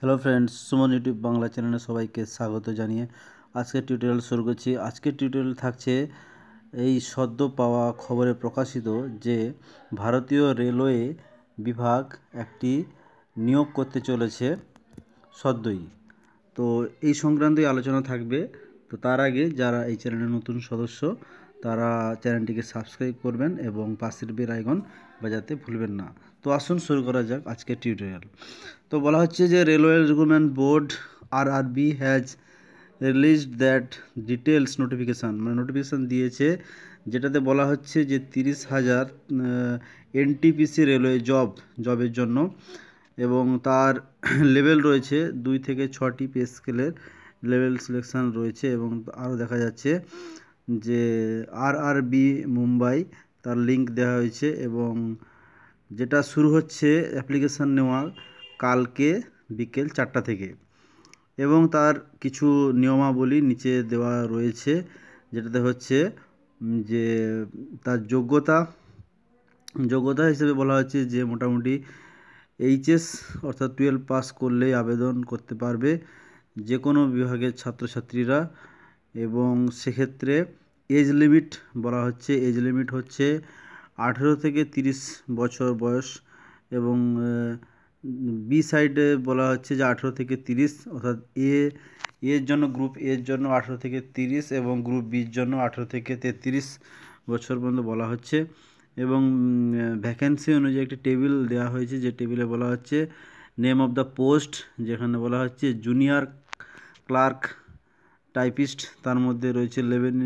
hello friends Suman YouTube Bangla চ্যানেলে সবাইকে স্বাগত জানিয়ে আজকে টিউটোরিয়াল শুরু করছি আজকের টিউটোরিয়াল থাকছে এই সদ্য পাওয়া খবরে প্রকাশিত যে ভারতীয় রেলওয়ে বিভাগ একটি নিয়োগ করতে চলেছে সদ্যই তো এই সংক্রান্তই আলোচনা থাকবে তো তার আগে যারা এই চ্যানেলের নতুন সদস্য তারা চ্যানেলটিকে সাবস্ক্রাইব করবেন এবং পাশের বেল আইকন বাজাতে ভুলবেন না তো আসুন শুরু করা যাক আজকে টিউটোরিয়াল তো বলা হচ্ছে যে railway recruitment board R R B has released that details notification মানে নোটিফিকেশান দিয়েছে যেটাতে বলা হচ্ছে যে তিরিশ হাজার এনটিপিসি রেলওয়ে জব জবের জন্য এবং তার লেভেল রয়েছে দুই থেকে ছটি পে স্কেলের লেভেল সিলেকশান রয়েছে এবং আরও দেখা যাচ্ছে যে আর আর বি মুম্বাই তার লিঙ্ক দেওয়া হয়েছে এবং যেটা শুরু হচ্ছে অ্যাপ্লিকেশান নেওয়া কালকে বিকেল চারটা থেকে এবং তার কিছু নিয়মাবলী নিচে দেওয়া রয়েছে যেটাতে হচ্ছে যে তার যোগ্যতা যোগ্যতা হিসেবে বলা হচ্ছে যে মোটামুটি এইচএস অর্থাৎ টুয়েলভ পাস করলেই আবেদন করতে পারবে যে কোনো বিভাগের ছাত্রছাত্রীরা এবং সেক্ষেত্রে এজ লিমিট বলা হচ্ছে এজ লিমিট হচ্ছে আঠেরো থেকে তিরিশ বছর বয়স এবং বি সাইডে বলা হচ্ছে যে আঠেরো থেকে তিরিশ অর্থাৎ এ এর জন্য গ্রুপ এর জন্য আঠেরো থেকে তিরিশ এবং গ্রুপ বির জন্য আঠেরো থেকে তেত্রিশ বছর পর্যন্ত বলা হচ্ছে এবং ভ্যাকেন্সি অনুযায়ী একটি টেবিল দেওয়া হয়েছে যে টেবিলে বলা হচ্ছে নেম অফ দ্য পোস্ট যেখানে বলা হচ্ছে জুনিয়র ক্লার্ক টাইপিস্ট তার মধ্যে রয়েছে লেভেন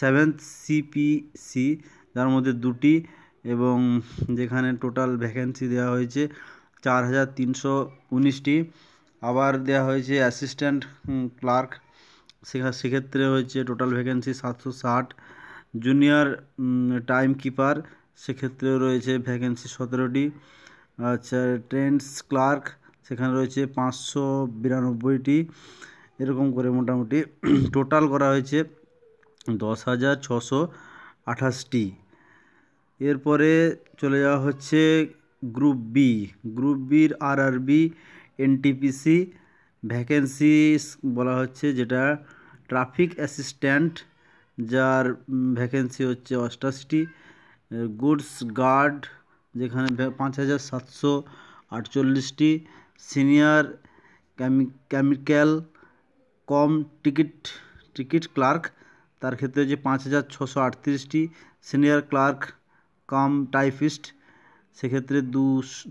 সেভেন্থ সিপিসি যার মধ্যে দুটি এবং যেখানে টোটাল ভ্যাকেন্সি দেওয়া হয়েছে চার হাজার তিনশো উনিশটি আবার দেওয়া হয়েছে অ্যাসিস্ট্যান্ট ক্লার্ক সেখা সেক্ষেত্রে হয়েছে টোটাল ভ্যাকেন্সি সাতশো ষাট জুনিয়র টাইম কিপার সেক্ষেত্রেও রয়েছে ভ্যাকেন্সি সতেরোটি আচ্ছা ট্রেন্ডস ক্লার্ক সেখানে রয়েছে পাঁচশো বিরানব্বইটি এরকম করে মোটামুটি টোটাল করা হয়েছে দশ হাজার ছশো আঠাশটি এরপরে চলে যাওয়া হচ্ছে গ্রুপ বি গ্রুপ বির R R B NTPC vacancy বলা হচ্ছে যেটা ট্রাফিক অ্যাসিস্ট্যান্ট যার ভ্যাকেন্সি হচ্ছে অষ্টাশিটি গুডস গার্ড যেখানে পাঁচ হাজার সাতশো আটচল্লিশটি senior chemical cum ticket ticket clerk তার ক্ষেত্রে যে পাঁচ হাজার ছশো আটত্রিশটি সিনিয়র ক্লার্ক কম টাইপিস্ট সেক্ষেত্রে দু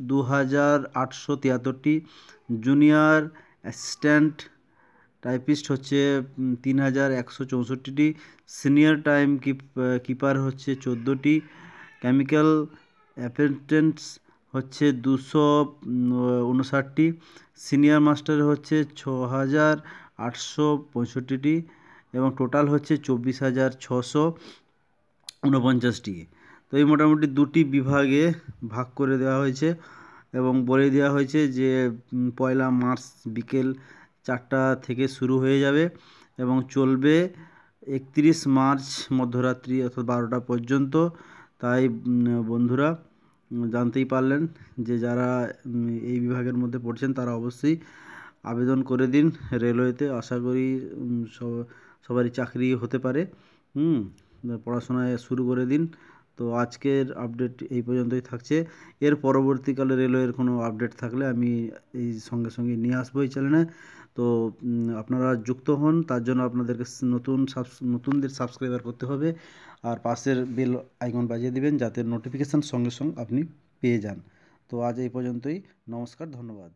দু হাজার আটশো তিয়াত্তরটি জুনিয়র অ্যাসিস্ট্যান্ট টাইপিস্ট হচ্ছে তিন হাজার একশো চৌষট্টিটি সিনিয়র টাইম কিপ কিপার হচ্ছে চোদ্দোটি কেমিক্যাল অ্যাপেন্টেন্স হচ্ছে দুশো উনষাটটি সিনিয়র মাস্টার হচ্ছে ছ হাজার আটশো পঁয়ষট্টিটি এবং টোটাল হচ্ছে চব্বিশ হাজার ছশো ঊনপঞ্চাশটি তো এই মোটামুটি দুটি বিভাগে ভাগ করে দেওয়া হয়েছে এবং বলে দেওয়া হয়েছে যে পয়লা মার্চ বিকেল চারটা থেকে শুরু হয়ে যাবে এবং চলবে একত্রিশ মার্চ মধ্যরাত্রি অর্থাৎ বারোটা পর্যন্ত তাই বন্ধুরা জানতেই পারলেন যে যারা এই বিভাগের মধ্যে পড়ছেন তারা অবশ্যই আবেদন করে দিন রেলওয়েতে আশা করি সবারই চাকরি হতে পারে হুম পড়াশোনায় শুরু করে দিন তো আজকের আপডেট এই পর্যন্তই থাকছে এর পরবর্তীকালে রেলওয়ের কোনো আপডেট থাকলে আমি এই সঙ্গে সঙ্গে নিয়ে আসবো এই চ্যানেলে তো আপনারা যুক্ত হন তার জন্য আপনাদেরকে নতুন নতুনদের সাবস্ক্রাইবার করতে হবে আর পাশের বেল আইকন বাজিয়ে দিবেন যাতে নোটিফিকেশান সঙ্গে সঙ্গে আপনি পেয়ে যান তো আজ এই পর্যন্তই নমস্কার ধন্যবাদ